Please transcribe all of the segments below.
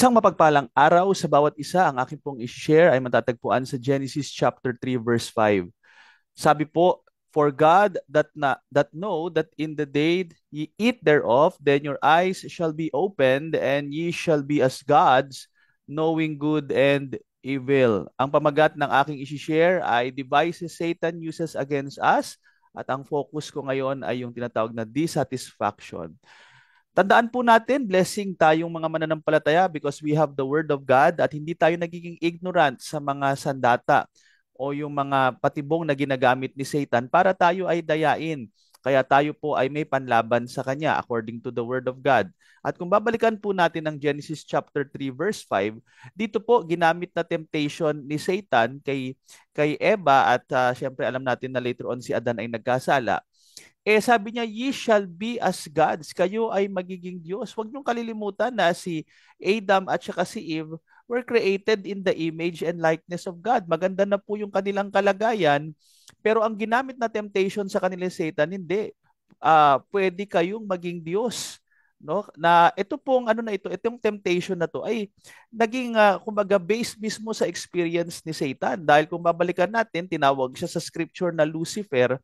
Isang mapagpalang araw sa bawat isa, ang akin pong i-share ay matatagpuan sa Genesis chapter 3 verse 5. Sabi po, For God that, na, that know that in the day ye eat thereof, then your eyes shall be opened, and ye shall be as gods, knowing good and evil. Ang pamagat ng aking i-share ay devices Satan uses against us, at ang focus ko ngayon ay yung tinatawag na dissatisfaction. Tandaan po natin, blessing tayong mga mananampalataya because we have the Word of God at hindi tayo nagiging ignorant sa mga sandata o yung mga patibong na ginagamit ni Satan para tayo ay dayain. Kaya tayo po ay may panlaban sa kanya according to the Word of God. At kung babalikan po natin ang Genesis chapter 3 verse 5, dito po ginamit na temptation ni Satan kay kay Eva at uh, ah, siyempre alam natin na later on si Adan ay nagkasala eh sabi niya, ye shall be as gods. Kayo ay magiging Diyos. Huwag niyong kalilimutan na si Adam at saka si Eve were created in the image and likeness of God. Maganda na po yung kanilang kalagayan. Pero ang ginamit na temptation sa kanila Satan, hindi. Uh, pwede kayong maging Diyos no na ito pong ano na ito itong temptation na to ay naging uh, kumbaga based mismo sa experience ni Satan dahil kung babalikan natin tinawag siya sa scripture na Lucifer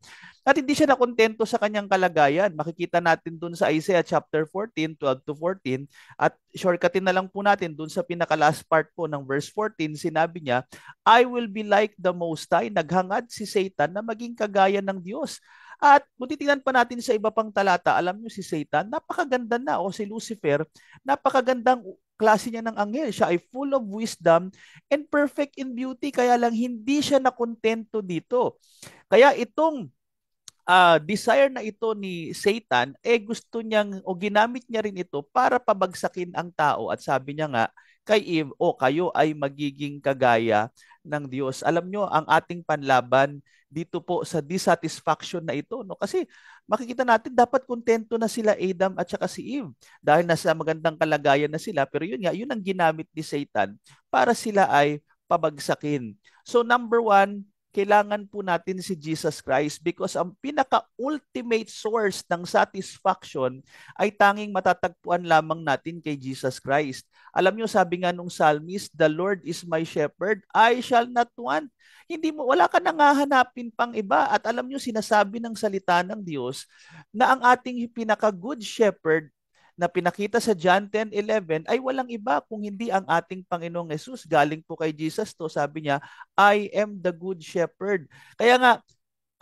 at hindi siya nakontento sa kanyang kalagayan makikita natin doon sa Isaiah chapter 14 12 to 14 at shortcutin na lang po natin doon sa pinaka last part po ng verse 14 sinabi niya I will be like the most high naghangad si Satan na maging kagaya ng Diyos at kung titingnan pa natin sa iba pang talata, alam niyo si Satan, napakaganda na o si Lucifer, napakagandang klase niya ng anghel. Siya ay full of wisdom and perfect in beauty, kaya lang hindi siya nakontento dito. Kaya itong uh, desire na ito ni Satan, eh gusto niyang o ginamit niya rin ito para pabagsakin ang tao at sabi niya nga kay Eve, o oh, kayo ay magiging kagaya ng Diyos. Alam niyo, ang ating panlaban dito po sa dissatisfaction na ito. No? Kasi makikita natin dapat kontento na sila Adam at saka si Eve dahil nasa magandang kalagayan na sila. Pero yun nga, yun ang ginamit ni Satan para sila ay pabagsakin. So number one, kailangan po natin si Jesus Christ because ang pinaka-ultimate source ng satisfaction ay tanging matatagpuan lamang natin kay Jesus Christ. Alam nyo, sabi nga nung psalmist, The Lord is my shepherd, I shall not want. Hindi mo, wala ka nang hahanapin pang iba. At alam nyo, sinasabi ng salita ng Diyos na ang ating pinaka-good shepherd na pinakita sa John 10:11 ay walang iba kung hindi ang ating Panginoong Yesus. Galing po kay Jesus to, sabi niya, I am the good shepherd. Kaya nga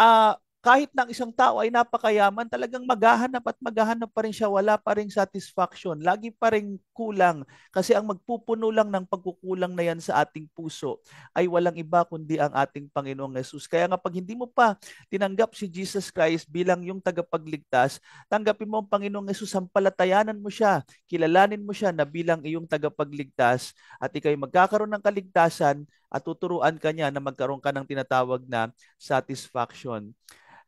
uh, kahit ng isang tao ay napakayaman, talagang maghahanap at maghahanap pa rin siya, wala pa rin satisfaction, lagi pa rin kulang. Kasi ang magpupuno lang ng pagkukulang na yan sa ating puso ay walang iba kundi ang ating Panginoong Yesus. Kaya nga pag hindi mo pa tinanggap si Jesus Christ bilang yung tagapagligtas, tanggapin mo ang Panginoong Yesus, sampalatayanan mo siya, kilalanin mo siya na bilang iyong tagapagligtas at ikaw'y magkakaroon ng kaligtasan at tuturuan ka niya na magkaroon ka ng tinatawag na satisfaction.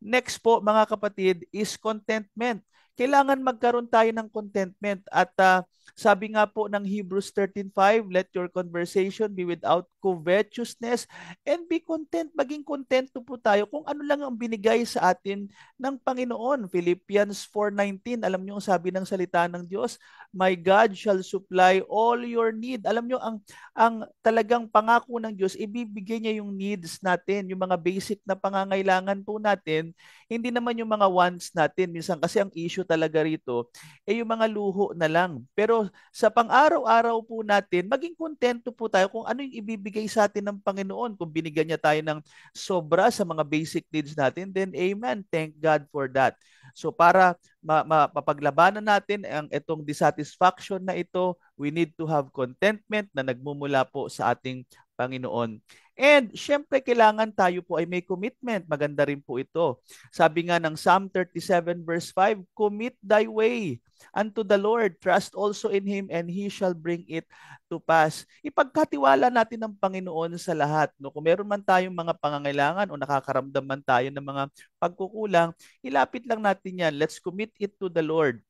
Next po mga kapatid is contentment kailangan magkaroon tayo ng contentment at uh, sabi nga po ng Hebrews 13:5, let your conversation be without covetousness and be content. Maging contento po tayo kung ano lang ang binigay sa atin ng Panginoon. Philippians 4:19, alam niyo ang sabi ng salita ng Diyos, my God shall supply all your need. Alam niyo ang ang talagang pangako ng Diyos, ibibigay niya yung needs natin, yung mga basic na pangangailangan po natin, hindi naman yung mga wants natin. Minsan kasi ang issue talaga rito ay eh, yung mga luho na lang. Pero sa pang-araw-araw po natin, maging kontento po tayo kung ano yung ibibigay sa atin ng Panginoon. Kung binigyan niya tayo ng sobra sa mga basic needs natin, then amen. Thank God for that. So para mapaglabanan natin ang itong dissatisfaction na ito, we need to have contentment na nagmumula po sa ating Panginoon. And syempre kailangan tayo po ay may commitment. Maganda rin po ito. Sabi nga ng Psalm 37 verse 5, Commit thy way unto the Lord. Trust also in Him and He shall bring it to pass. Ipagkatiwala natin ang Panginoon sa lahat. No? Kung meron man tayong mga pangangailangan o nakakaramdam man tayo ng mga pagkukulang, ilapit lang natin yan. Let's commit it to the Lord.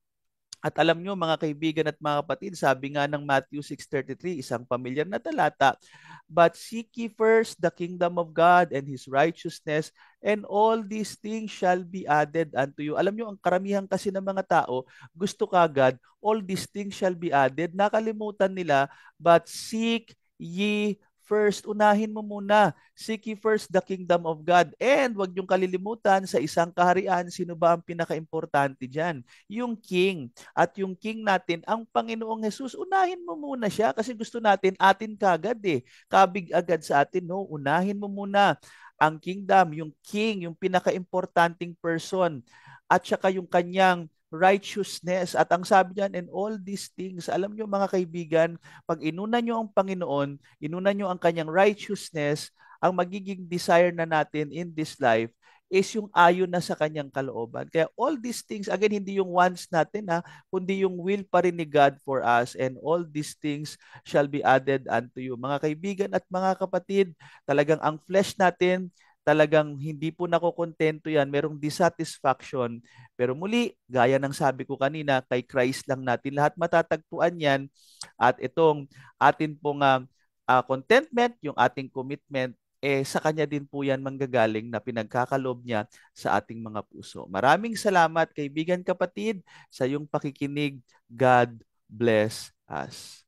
At alam nyo mga kaibigan at mga kapatid, sabi nga ng Matthew 6.33, isang pamilyar na talata, But seek ye first the kingdom of God and His righteousness, and all these things shall be added unto you. Alam nyo, ang karamihan kasi ng mga tao, gusto kagad, all these things shall be added. Nakalimutan nila, but seek ye first. Unahin mo muna. Seek ye first the kingdom of God. And wag niyong kalilimutan sa isang kaharian, sino ba ang pinaka-importante dyan? Yung king. At yung king natin, ang Panginoong Jesus. Unahin mo muna siya kasi gusto natin atin kagad eh. Kabig agad sa atin. No? Unahin mo muna ang kingdom, yung king, yung pinaka-importanting person at saka yung kanyang righteousness. At ang sabi niyan, in all these things, alam niyo mga kaibigan, pag inuna niyo ang Panginoon, inuna niyo ang kanyang righteousness, ang magiging desire na natin in this life is yung ayon na sa kanyang kalooban. Kaya all these things, again, hindi yung wants natin, ha, kundi yung will pa rin ni God for us and all these things shall be added unto you. Mga kaibigan at mga kapatid, talagang ang flesh natin, talagang hindi po nakokontento yan, merong dissatisfaction. Pero muli, gaya ng sabi ko kanina, kay Christ lang natin lahat matatagpuan yan. At itong atin pong uh, uh, contentment, yung ating commitment, eh sa kanya din po yan manggagaling na pinagkakalob niya sa ating mga puso. Maraming salamat kaibigan kapatid sa iyong pakikinig. God bless us.